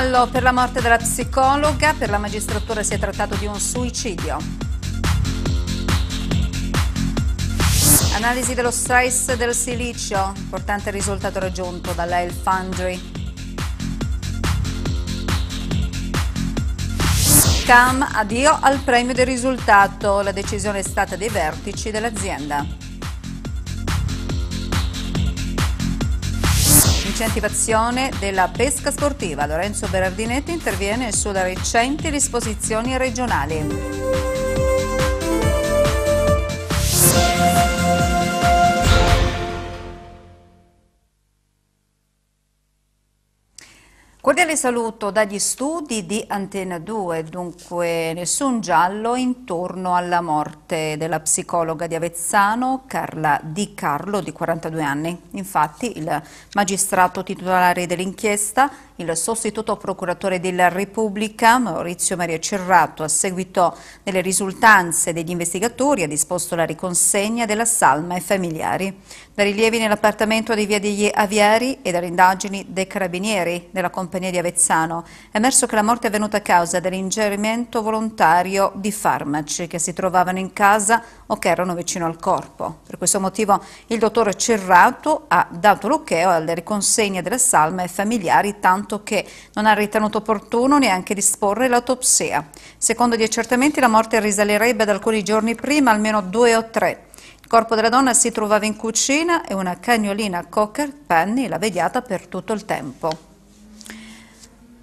giallo per la morte della psicologa, per la magistratura si è trattato di un suicidio. Analisi dello stress del silicio, importante risultato raggiunto dalla El Foundry. Cam, addio al premio del risultato, la decisione è stata dei vertici dell'azienda. Incentivazione della pesca sportiva. Lorenzo Berardinetti interviene sulle recenti disposizioni regionali. le saluto dagli studi di Antena 2, dunque nessun giallo intorno alla morte della psicologa di Avezzano Carla Di Carlo di 42 anni. Infatti il magistrato titolare dell'inchiesta, il sostituto procuratore della Repubblica Maurizio Maria Cerrato, a seguito delle risultanze degli investigatori ha disposto la riconsegna della salma ai familiari. Da rilievi nell'appartamento di via degli Aviari e dalle indagini dei carabinieri della compagnia di Avezzano è emerso che la morte è avvenuta a causa dell'ingerimento volontario di farmaci che si trovavano in casa o che erano vicino al corpo. Per questo motivo il dottore Cerrato ha dato l'occhio alle riconsegne della salma ai familiari tanto che non ha ritenuto opportuno neanche disporre l'autopsia. Secondo gli accertamenti la morte risalirebbe ad alcuni giorni prima, almeno due o tre corpo della donna si trovava in cucina e una cagnolina cocker penny l'ha vediata per tutto il tempo.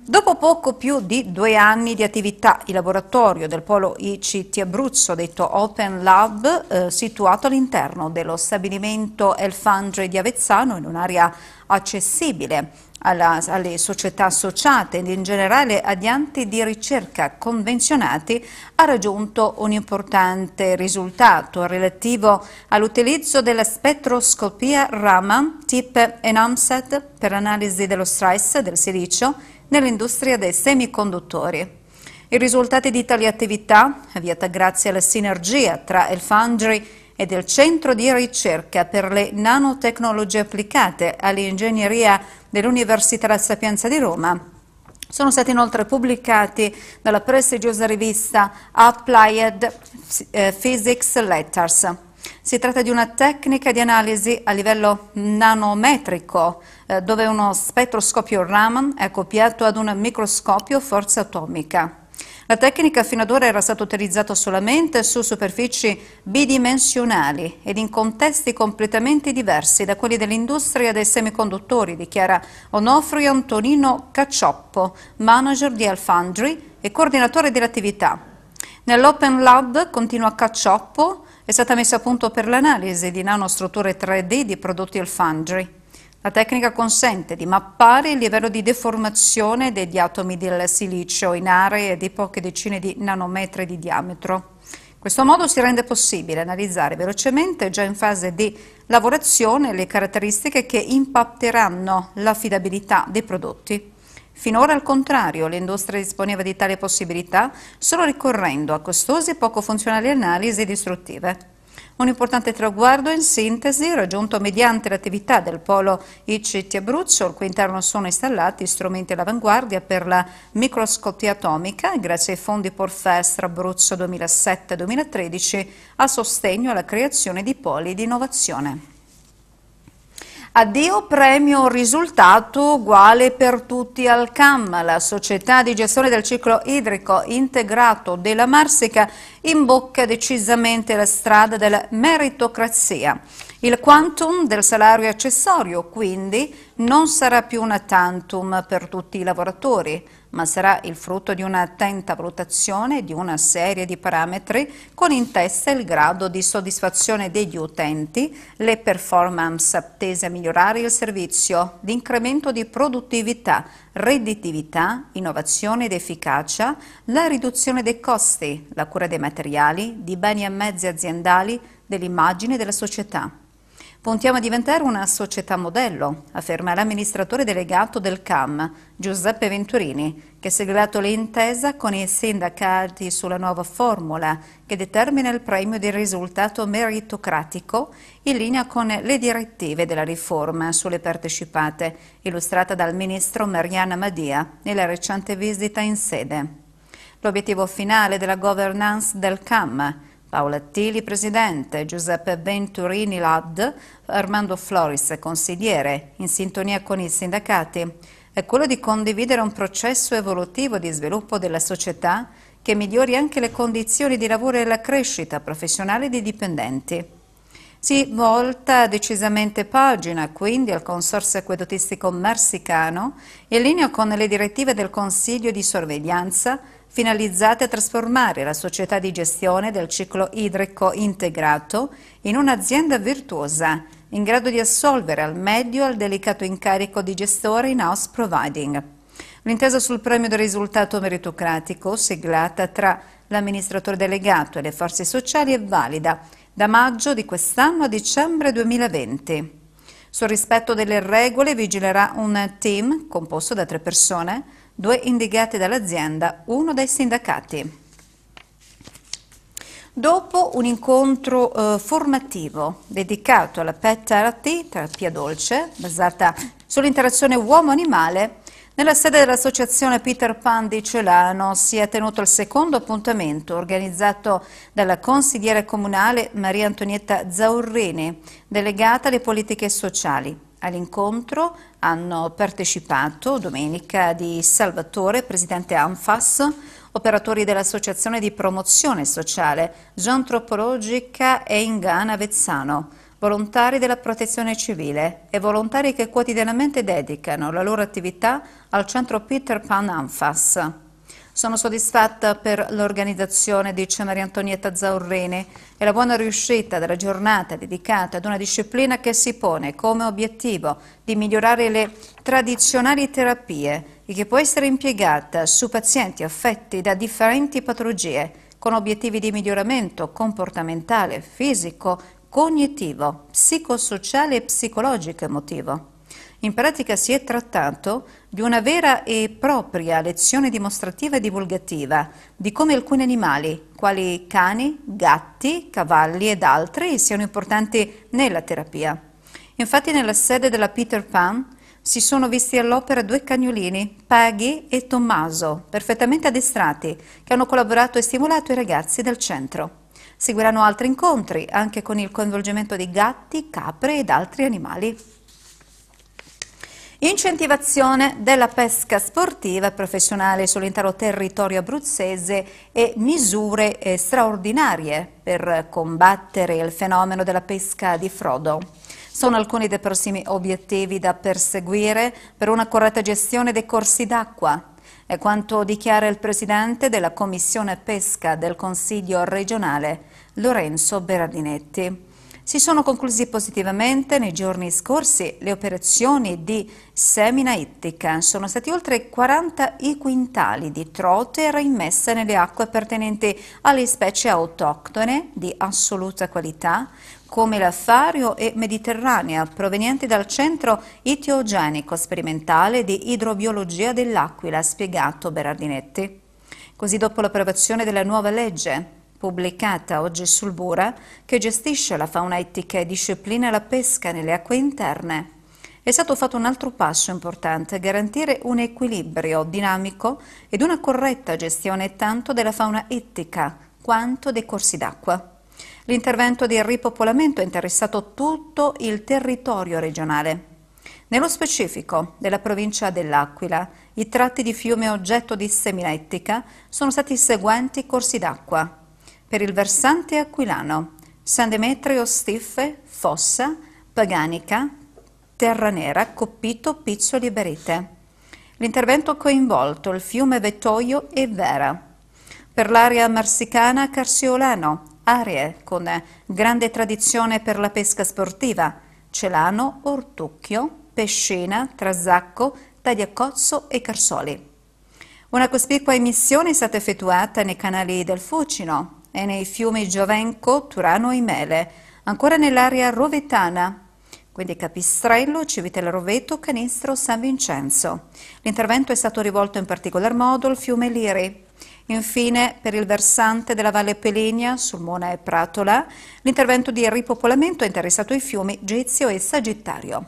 Dopo poco più di due anni di attività, il laboratorio del polo ICT Abruzzo, detto Open Lab, eh, situato all'interno dello stabilimento Elfandre di Avezzano, in un'area accessibile alla, alle società associate ed in generale agli enti di ricerca convenzionati ha raggiunto un importante risultato relativo all'utilizzo della spettroscopia Raman, TIP e NAMSAT per l'analisi dello stress del silicio nell'industria dei semiconduttori. I risultati di tali attività, avviata grazie alla sinergia tra il Foundry e del Centro di ricerca per le nanotecnologie applicate all'ingegneria dell'Università La Sapienza di Roma. Sono stati inoltre pubblicati dalla prestigiosa rivista Applied eh, Physics Letters. Si tratta di una tecnica di analisi a livello nanometrico, eh, dove uno spettroscopio Raman è copiato ecco, ad un microscopio forza atomica. La tecnica fino ad ora era stata utilizzata solamente su superfici bidimensionali ed in contesti completamente diversi da quelli dell'industria dei semiconduttori, dichiara Onofrio Antonino Cacioppo, manager di Alfandri e coordinatore dell'attività. Nell'Open Lab, continua Cacioppo, è stata messa a punto per l'analisi di nanostrutture 3D di prodotti Alfandri. La tecnica consente di mappare il livello di deformazione degli atomi del silicio in aree di poche decine di nanometri di diametro. In questo modo si rende possibile analizzare velocemente, già in fase di lavorazione, le caratteristiche che impatteranno l'affidabilità dei prodotti. Finora, al contrario, l'industria disponeva di tale possibilità solo ricorrendo a costose e poco funzionali analisi distruttive. Un importante traguardo in sintesi raggiunto mediante l'attività del polo ICT Abruzzo, al cui interno sono installati strumenti all'avanguardia per la microscopia atomica grazie ai fondi Porfestra Abruzzo 2007-2013 a sostegno alla creazione di poli di innovazione. Addio premio risultato uguale per tutti al CAM, la società di gestione del ciclo idrico integrato della Marsica imbocca decisamente la strada della meritocrazia. Il quantum del salario accessorio quindi non sarà più una tantum per tutti i lavoratori, ma sarà il frutto di un'attenta valutazione di una serie di parametri con in testa il grado di soddisfazione degli utenti, le performance attese a migliorare il servizio, l'incremento di produttività, redditività, innovazione ed efficacia, la riduzione dei costi, la cura dei materiali, di beni e mezzi aziendali, dell'immagine della società. Puntiamo a diventare una società modello, afferma l'amministratore delegato del CAM, Giuseppe Venturini, che ha siglato l'intesa con i sindacati sulla nuova formula che determina il premio di risultato meritocratico in linea con le direttive della riforma sulle partecipate, illustrata dal ministro Mariana Madia nella recente visita in sede. L'obiettivo finale della governance del CAM è Paola Tili, presidente, Giuseppe Venturini Ladd, Armando Floris, consigliere, in sintonia con i sindacati, è quello di condividere un processo evolutivo di sviluppo della società che migliori anche le condizioni di lavoro e la crescita professionale dei dipendenti. Si volta decisamente pagina quindi al Consorzio Acquedottistico Marsicano in linea con le direttive del Consiglio di sorveglianza finalizzate a trasformare la società di gestione del ciclo idrico integrato in un'azienda virtuosa, in grado di assolvere al meglio al delicato incarico di gestore in house providing. L'intesa sul premio del risultato meritocratico, siglata tra l'amministratore delegato e le forze sociali, è valida da maggio di quest'anno a dicembre 2020. Sul rispetto delle regole vigilerà un team composto da tre persone due indagati dall'azienda, uno dai sindacati. Dopo un incontro eh, formativo dedicato alla pet therapy, terapia dolce, basata sull'interazione uomo-animale, nella sede dell'associazione Peter Pan di Celano si è tenuto il secondo appuntamento organizzato dalla consigliera comunale Maria Antonietta Zaurrini, delegata alle politiche sociali. All'incontro hanno partecipato domenica di Salvatore, presidente ANFAS, operatori dell'Associazione di Promozione Sociale, Zoantropologica e Ingan Avezzano, volontari della Protezione Civile e volontari che quotidianamente dedicano la loro attività al centro Peter Pan ANFAS. Sono soddisfatta per l'organizzazione, dice Maria Antonietta Zaurreni, e la buona riuscita della giornata dedicata ad una disciplina che si pone come obiettivo di migliorare le tradizionali terapie e che può essere impiegata su pazienti affetti da differenti patologie, con obiettivi di miglioramento comportamentale, fisico, cognitivo, psicosociale e psicologico emotivo. In pratica si è trattato di una vera e propria lezione dimostrativa e divulgativa di come alcuni animali, quali cani, gatti, cavalli ed altri, siano importanti nella terapia. Infatti nella sede della Peter Pan si sono visti all'opera due cagnolini, Paghi e Tommaso, perfettamente addestrati, che hanno collaborato e stimolato i ragazzi del centro. Seguiranno altri incontri, anche con il coinvolgimento di gatti, capre ed altri animali. Incentivazione della pesca sportiva e professionale sull'intero territorio abruzzese e misure eh, straordinarie per combattere il fenomeno della pesca di frodo. Sono alcuni dei prossimi obiettivi da perseguire per una corretta gestione dei corsi d'acqua. È quanto dichiara il Presidente della Commissione Pesca del Consiglio regionale, Lorenzo Berardinetti si sono conclusi positivamente nei giorni scorsi le operazioni di semina ittica. Sono stati oltre 40 i quintali di trote reimmesse nelle acque appartenenti alle specie autoctone di assoluta qualità, come la fario e mediterranea, provenienti dal centro itiogenico sperimentale di idrobiologia dell'Aquila, spiegato Berardinetti. Così dopo l'approvazione della nuova legge pubblicata oggi sul Bura, che gestisce la fauna ittica e disciplina la pesca nelle acque interne. È stato fatto un altro passo importante, garantire un equilibrio dinamico ed una corretta gestione tanto della fauna ittica quanto dei corsi d'acqua. L'intervento di ripopolamento ha interessato tutto il territorio regionale. Nello specifico della provincia dell'Aquila, i tratti di fiume oggetto di seminaettica sono stati i seguenti corsi d'acqua per il versante aquilano, San Demetrio Stiffe, Fossa, Paganica, Terranera, Coppito, Pizzo e Berite. L'intervento ha coinvolto il fiume Vettoio e Vera. Per l'area marsicana Carsiolano, aree con grande tradizione per la pesca sportiva, Celano, Ortucchio, Pescina, Trasacco, Tagliacozzo e Carsoli. Una cospicua emissione è stata effettuata nei canali del Fucino, e nei fiumi Giovenco, Turano e Mele, ancora nell'area rovetana, quindi Capistrello, Civitella Roveto, Canistro, San Vincenzo. L'intervento è stato rivolto in particolar modo al fiume Liri. Infine, per il versante della Valle Pelegna, Sulmona e Pratola, l'intervento di ripopolamento ha interessato i fiumi Gezio e Sagittario.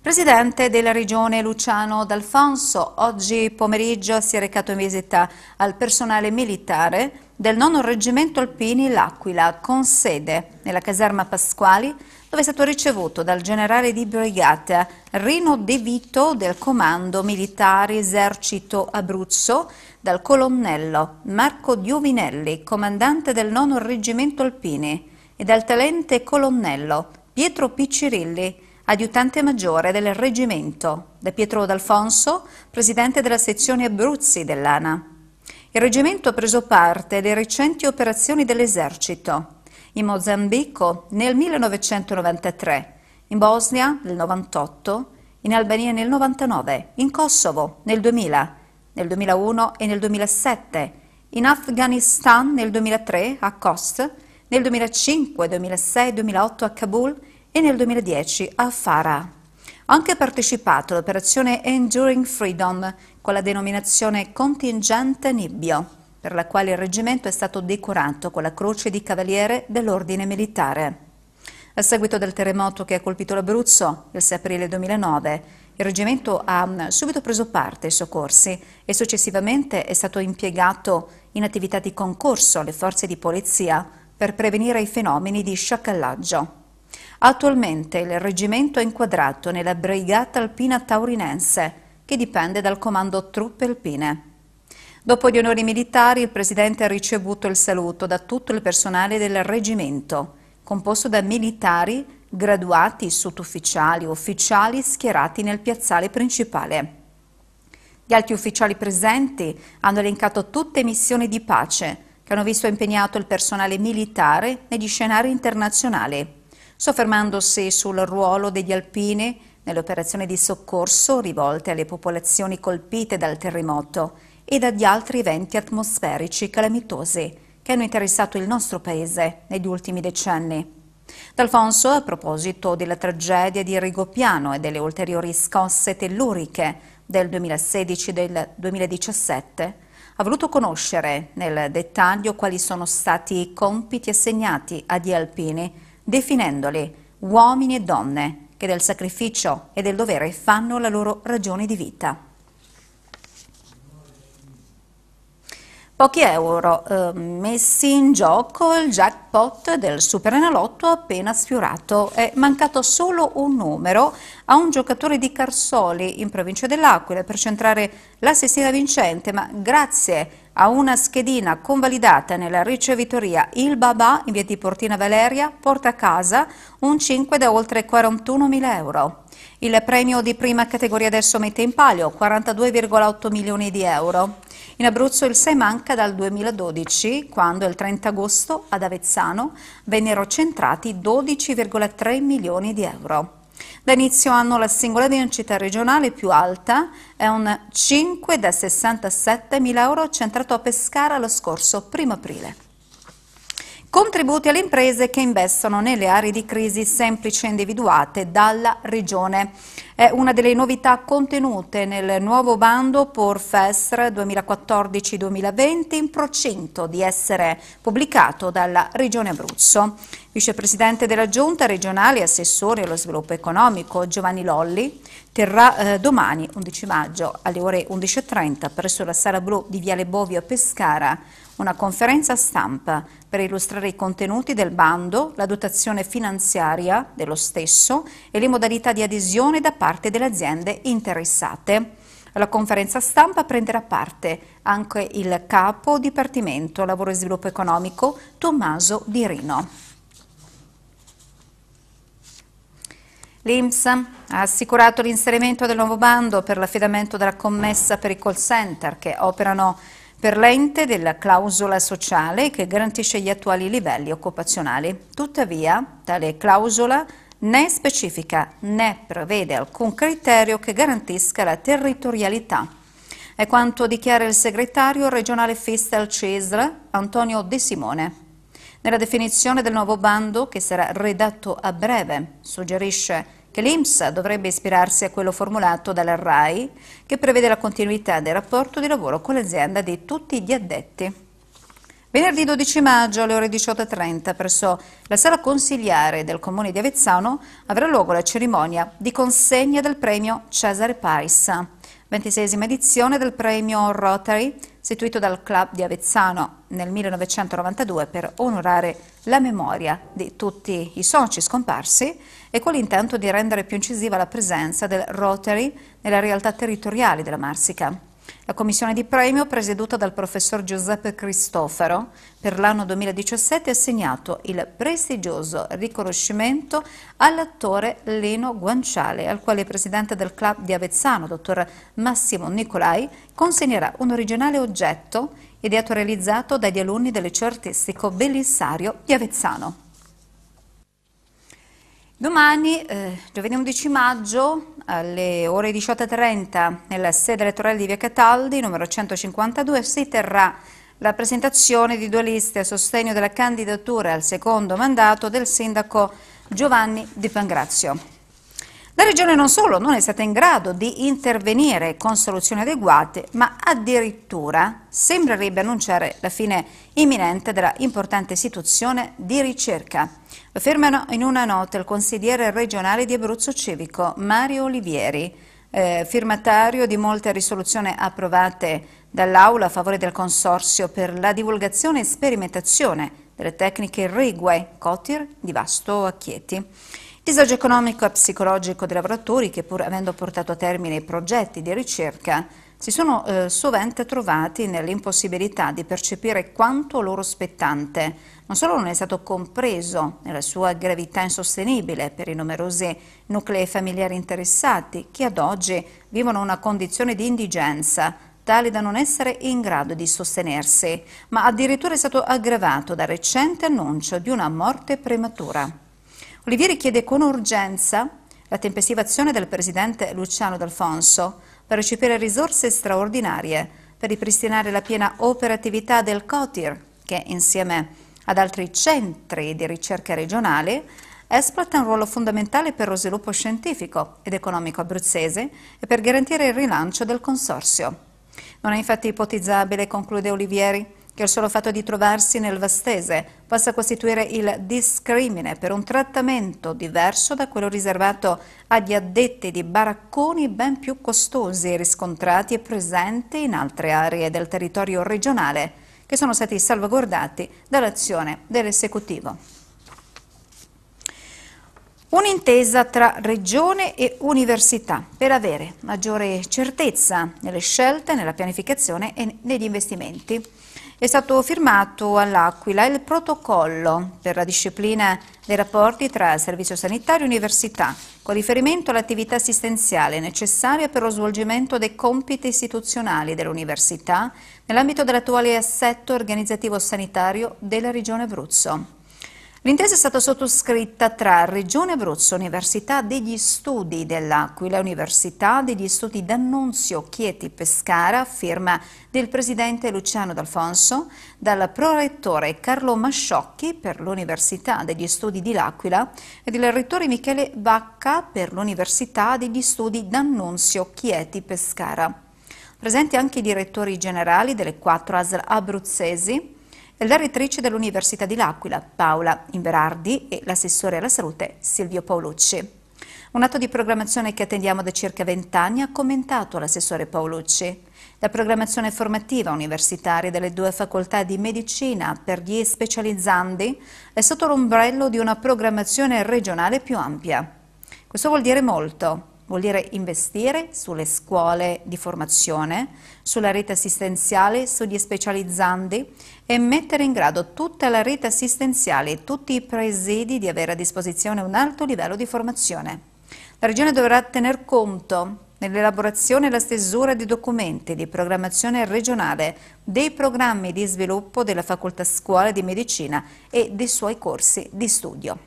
Presidente della Regione Luciano D'Alfonso, oggi pomeriggio si è recato in visita al personale militare del nono Reggimento Alpini L'Aquila, con sede nella caserma Pasquali, dove è stato ricevuto dal generale di brigata Rino De Vito del Comando Militare Esercito Abruzzo, dal colonnello Marco Diovinelli, comandante del nono Reggimento Alpini, e dal talente colonnello Pietro Piccirilli, adiutante maggiore del reggimento, da Pietro D'Alfonso, presidente della sezione Abruzzi dell'ANA. Il reggimento ha preso parte alle recenti operazioni dell'esercito, in Mozambico nel 1993, in Bosnia nel 1998, in Albania nel 1999, in Kosovo nel 2000, nel 2001 e nel 2007, in Afghanistan nel 2003 a Kost, nel 2005, 2006, 2008 a Kabul e nel 2010 a Farah. Ha anche partecipato all'operazione Enduring Freedom con la denominazione Contingente Nibbio, per la quale il reggimento è stato decorato con la Croce di Cavaliere dell'Ordine Militare. A seguito del terremoto che ha colpito l'Abruzzo il 6 aprile 2009, il reggimento ha subito preso parte ai soccorsi e successivamente è stato impiegato in attività di concorso alle forze di polizia per prevenire i fenomeni di sciacallaggio. Attualmente il reggimento è inquadrato nella Brigata Alpina Taurinense, che dipende dal comando truppe alpine. Dopo gli onori militari, il Presidente ha ricevuto il saluto da tutto il personale del reggimento, composto da militari, graduati, sottufficiali, ufficiali schierati nel piazzale principale. Gli altri ufficiali presenti hanno elencato tutte missioni di pace che hanno visto impegnato il personale militare negli scenari internazionali, soffermandosi sul ruolo degli alpini nelle operazioni di soccorso rivolte alle popolazioni colpite dal terremoto e dagli altri eventi atmosferici calamitosi che hanno interessato il nostro paese negli ultimi decenni. D'Alfonso, a proposito della tragedia di Rigopiano e delle ulteriori scosse telluriche del 2016 e del 2017, ha voluto conoscere nel dettaglio quali sono stati i compiti assegnati agli alpini, definendoli uomini e donne che del sacrificio e del dovere fanno la loro ragione di vita. Pochi euro eh, messi in gioco il jackpot del Superenalotto appena sfiorato. È mancato solo un numero a un giocatore di Carsoli in provincia dell'Aquila per centrare la sestina vincente, ma grazie a a una schedina convalidata nella ricevitoria Il Babà in via di Portina Valeria porta a casa un 5 da oltre 41.000 euro. Il premio di prima categoria adesso mette in palio 42,8 milioni di euro. In Abruzzo il 6 manca dal 2012, quando il 30 agosto ad Avezzano vennero centrati 12,3 milioni di euro. Da inizio anno la singola vincita regionale più alta è un 5 da 67 mila euro centrato a Pescara lo scorso 1 aprile. Contributi alle imprese che investono nelle aree di crisi semplice individuate dalla Regione. È una delle novità contenute nel nuovo bando Porfesr 2014-2020 in procinto di essere pubblicato dalla Regione Abruzzo. Vicepresidente della Giunta regionale e assessore allo sviluppo economico Giovanni Lolli terrà eh, domani 11 maggio alle ore 11.30 presso la Sala Blu di Viale Bovio a Pescara una conferenza stampa per illustrare i contenuti del bando, la dotazione finanziaria dello stesso e le modalità di adesione da parte delle aziende interessate. Alla conferenza stampa prenderà parte anche il capo Dipartimento Lavoro e Sviluppo Economico Tommaso Di Rino. L'IMS ha assicurato l'inserimento del nuovo bando per l'affidamento della commessa per i call center che operano per l'ente della clausola sociale che garantisce gli attuali livelli occupazionali. Tuttavia, tale clausola né specifica né prevede alcun criterio che garantisca la territorialità. È quanto dichiara il segretario regionale fista al CESR, Antonio De Simone. Nella definizione del nuovo bando, che sarà redatto a breve, suggerisce che l'IMSS dovrebbe ispirarsi a quello formulato dalla RAI, che prevede la continuità del rapporto di lavoro con l'azienda di tutti gli addetti. Venerdì 12 maggio alle ore 18.30 presso la sala consigliare del comune di Avezzano avrà luogo la cerimonia di consegna del premio Cesare Paisa, ventisesima edizione del premio Rotary, istituito dal club di Avezzano nel 1992 per onorare la memoria di tutti i soci scomparsi e con l'intento di rendere più incisiva la presenza del Rotary nella realtà territoriale della Marsica. La commissione di premio, presieduta dal professor Giuseppe Cristofaro, per l'anno 2017 ha assegnato il prestigioso riconoscimento all'attore Leno Guanciale, al quale il presidente del club di Avezzano, dottor Massimo Nicolai, consegnerà un originale oggetto ideato e realizzato dagli alunni del liceo artistico Bellissario di Avezzano. Domani, eh, giovedì 11 maggio, alle ore 18.30, nella sede elettorale di Via Cataldi, numero 152, si terrà la presentazione di due liste a sostegno della candidatura al secondo mandato del sindaco Giovanni Di Pangrazio. La Regione non solo non è stata in grado di intervenire con soluzioni adeguate, ma addirittura sembrerebbe annunciare la fine imminente della importante istituzione di ricerca. Lo fermano in una nota il consigliere regionale di Abruzzo Civico, Mario Olivieri, eh, firmatario di molte risoluzioni approvate dall'Aula a favore del Consorzio per la divulgazione e sperimentazione delle tecniche Rigue, Cotir di Vasto a Chieti. Disagio economico e psicologico dei lavoratori che pur avendo portato a termine i progetti di ricerca si sono eh, sovente trovati nell'impossibilità di percepire quanto loro spettante. Non solo non è stato compreso nella sua gravità insostenibile per i numerosi nuclei familiari interessati, che ad oggi vivono una condizione di indigenza, tale da non essere in grado di sostenersi, ma addirittura è stato aggravato dal recente annuncio di una morte prematura. Olivieri chiede con urgenza la tempestiva azione del presidente Luciano D'Alfonso per recepire risorse straordinarie per ripristinare la piena operatività del COTIR che insieme ad altri centri di ricerca regionali esplata un ruolo fondamentale per lo sviluppo scientifico ed economico abruzzese e per garantire il rilancio del consorzio. Non è infatti ipotizzabile, conclude Olivieri, che il solo fatto di trovarsi nel Vastese possa costituire il discrimine per un trattamento diverso da quello riservato agli addetti di baracconi ben più costosi riscontrati e presenti in altre aree del territorio regionale che sono stati salvaguardati dall'azione dell'esecutivo. Un'intesa tra regione e università per avere maggiore certezza nelle scelte, nella pianificazione e negli investimenti. È stato firmato all'Aquila il protocollo per la disciplina dei rapporti tra servizio sanitario e università, con riferimento all'attività assistenziale necessaria per lo svolgimento dei compiti istituzionali dell'università nell'ambito dell'attuale assetto organizzativo sanitario della Regione Abruzzo. L'intesa è stata sottoscritta tra Regione Abruzzo, Università degli Studi dell'Aquila, Università degli Studi d'Annunzio, Chieti, Pescara, firma del presidente Luciano D'Alfonso, dal prorettore Carlo Masciocchi per l'Università degli Studi di L'Aquila e del rettore Michele Vacca per l'Università degli Studi d'Annunzio, Chieti, Pescara. Presenti anche i direttori generali delle quattro ASL abruzzesi, la rettrice dell'Università di L'Aquila, Paola Inverardi, e l'assessore alla salute, Silvio Paolucci. Un atto di programmazione che attendiamo da circa vent'anni ha commentato l'assessore Paolucci. La programmazione formativa universitaria delle due facoltà di medicina per gli specializzandi è sotto l'ombrello di una programmazione regionale più ampia. Questo vuol dire molto, vuol dire investire sulle scuole di formazione, sulla rete assistenziale, studi specializzandi e mettere in grado tutta la rete assistenziale e tutti i presidi di avere a disposizione un alto livello di formazione. La Regione dovrà tener conto nell'elaborazione e la stesura di documenti di programmazione regionale, dei programmi di sviluppo della Facoltà Scuola di Medicina e dei suoi corsi di studio.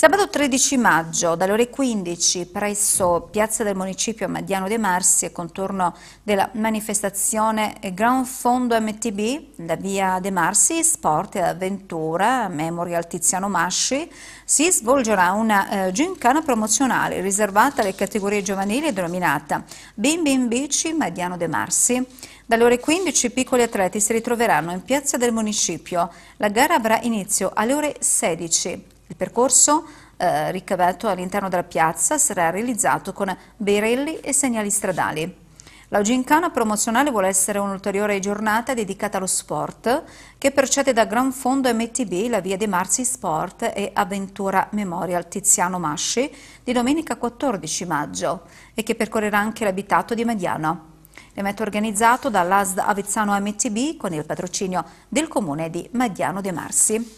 Sabato 13 maggio, dalle ore 15, presso Piazza del Municipio a Mediano dei Marsi e contorno della manifestazione Gran Fondo MTB, da via De Marsi, Sport e Avventura, Memorial Tiziano Masci, si svolgerà una eh, gincana promozionale riservata alle categorie giovanili denominata Bim Bim Bici Mediano De Marsi. Dalle ore 15 i piccoli atleti si ritroveranno in piazza del municipio. La gara avrà inizio alle ore 16. Il percorso eh, ricavato all'interno della piazza sarà realizzato con berelli e segnali stradali. La gincana promozionale vuole essere un'ulteriore giornata dedicata allo sport che procede da Gran Fondo MTB la via De Marzi Sport e Avventura Memorial Tiziano Masci di domenica 14 maggio e che percorrerà anche l'abitato di Mediano. L'evento organizzato dall'ASD Avezzano MTB con il patrocinio del comune di Mediano De Marsi.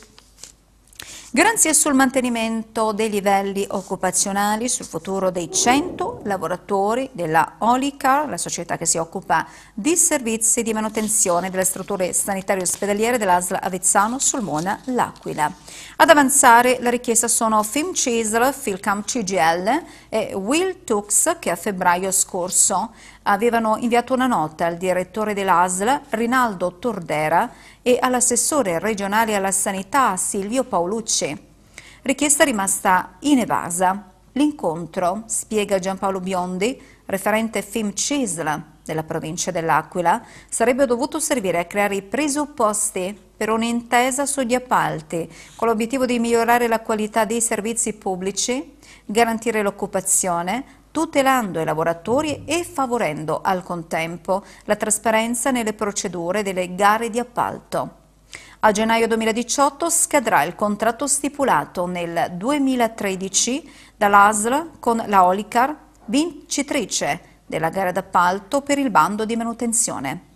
Garanzie sul mantenimento dei livelli occupazionali, sul futuro dei 100 lavoratori della Olicar, la società che si occupa di servizi di manutenzione delle strutture sanitarie ospedaliere dell'Asla Avezzano, Sulmona, L'Aquila. Ad avanzare la richiesta sono Film Cisl, Filcam CGL e Will Tux che a febbraio scorso avevano inviato una nota al direttore dell'Asla, Rinaldo Tordera, e all'assessore regionale alla sanità Silvio Paolucci. Richiesta rimasta in evasa. L'incontro, spiega Giampaolo Biondi, referente FIM CISL della provincia dell'Aquila, sarebbe dovuto servire a creare i presupposti per un'intesa sugli appalti, con l'obiettivo di migliorare la qualità dei servizi pubblici, garantire l'occupazione, tutelando i lavoratori e favorendo al contempo la trasparenza nelle procedure delle gare di appalto. A gennaio 2018 scadrà il contratto stipulato nel 2013 dall'ASL con la Olicar, vincitrice della gara d'appalto per il bando di manutenzione.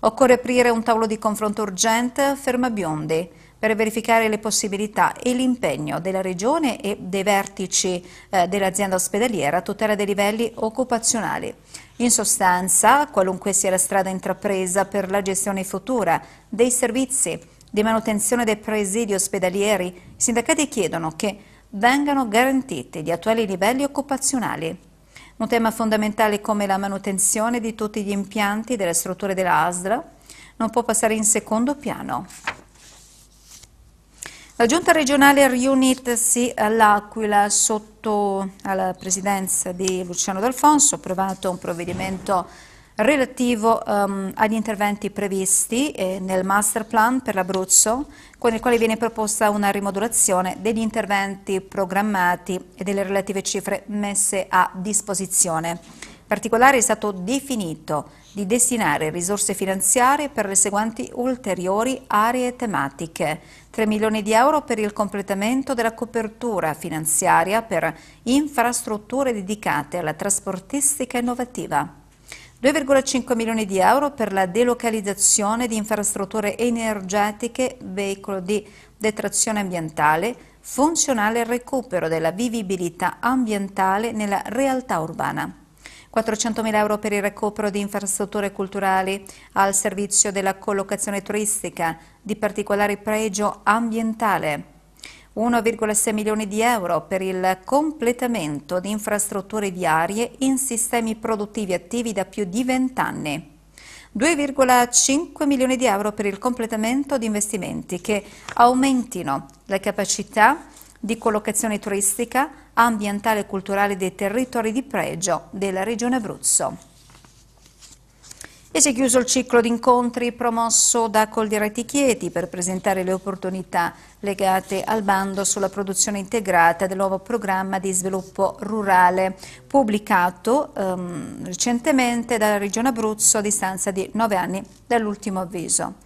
Occorre aprire un tavolo di confronto urgente, ferma Biondi per verificare le possibilità e l'impegno della Regione e dei vertici eh, dell'azienda ospedaliera a tutela dei livelli occupazionali. In sostanza, qualunque sia la strada intrapresa per la gestione futura dei servizi di manutenzione dei presidi ospedalieri, i sindacati chiedono che vengano garantiti gli attuali livelli occupazionali. Un tema fondamentale come la manutenzione di tutti gli impianti delle strutture della ASDRA non può passare in secondo piano. La giunta regionale riunitasi all'Aquila sotto alla presidenza di Luciano D'Alfonso ha approvato un provvedimento relativo um, agli interventi previsti eh, nel master plan per l'Abruzzo, con il quale viene proposta una rimodulazione degli interventi programmati e delle relative cifre messe a disposizione. In particolare è stato definito di destinare risorse finanziarie per le seguenti ulteriori aree tematiche. 3 milioni di euro per il completamento della copertura finanziaria per infrastrutture dedicate alla trasportistica innovativa. 2,5 milioni di euro per la delocalizzazione di infrastrutture energetiche, veicolo di detrazione ambientale, funzionale al recupero della vivibilità ambientale nella realtà urbana. 400.000 euro per il recupero di infrastrutture culturali al servizio della collocazione turistica di particolare pregio ambientale. 1,6 milioni di euro per il completamento di infrastrutture viarie in sistemi produttivi attivi da più di 20 anni. 2,5 milioni di euro per il completamento di investimenti che aumentino la capacità di collocazione turistica, ambientale e culturale dei territori di pregio della Regione Abruzzo. E si è chiuso il ciclo di incontri promosso da Coldiretti Chieti per presentare le opportunità legate al bando sulla produzione integrata del nuovo programma di sviluppo rurale pubblicato ehm, recentemente dalla Regione Abruzzo a distanza di nove anni dall'ultimo avviso.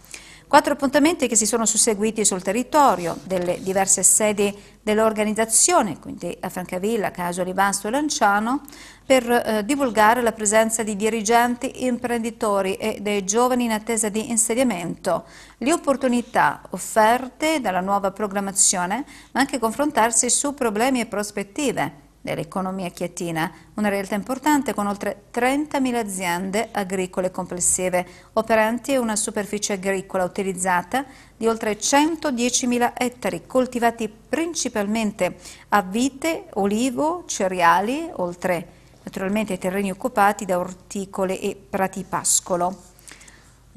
Quattro appuntamenti che si sono susseguiti sul territorio delle diverse sedi dell'organizzazione, quindi a Francavilla, Casoli, Vasto e Lanciano, per eh, divulgare la presenza di dirigenti, imprenditori e dei giovani in attesa di insediamento, le opportunità offerte dalla nuova programmazione, ma anche confrontarsi su problemi e prospettive dell'economia chiatina, una realtà importante con oltre 30.000 aziende agricole complessive operanti e una superficie agricola utilizzata di oltre 110.000 ettari coltivati principalmente a vite, olivo, cereali, oltre naturalmente ai terreni occupati da orticole e praticascolo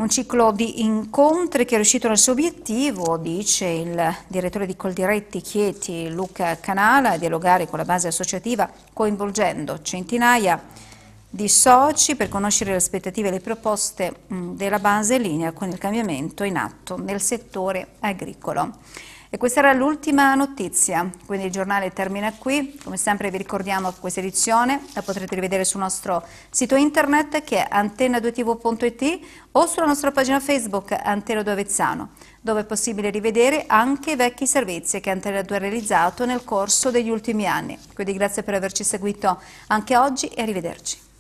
un ciclo di incontri che è riuscito nel suo obiettivo, dice il direttore di Coldiretti Chieti Luca Canala, a dialogare con la base associativa coinvolgendo centinaia di soci per conoscere le aspettative e le proposte della base in linea con il cambiamento in atto nel settore agricolo. E questa era l'ultima notizia, quindi il giornale termina qui. Come sempre vi ricordiamo questa edizione, la potrete rivedere sul nostro sito internet che è antenna2tv.it o sulla nostra pagina Facebook Antena 2 Avezzano, dove è possibile rivedere anche i vecchi servizi che Antena 2 ha realizzato nel corso degli ultimi anni. Quindi grazie per averci seguito anche oggi e arrivederci.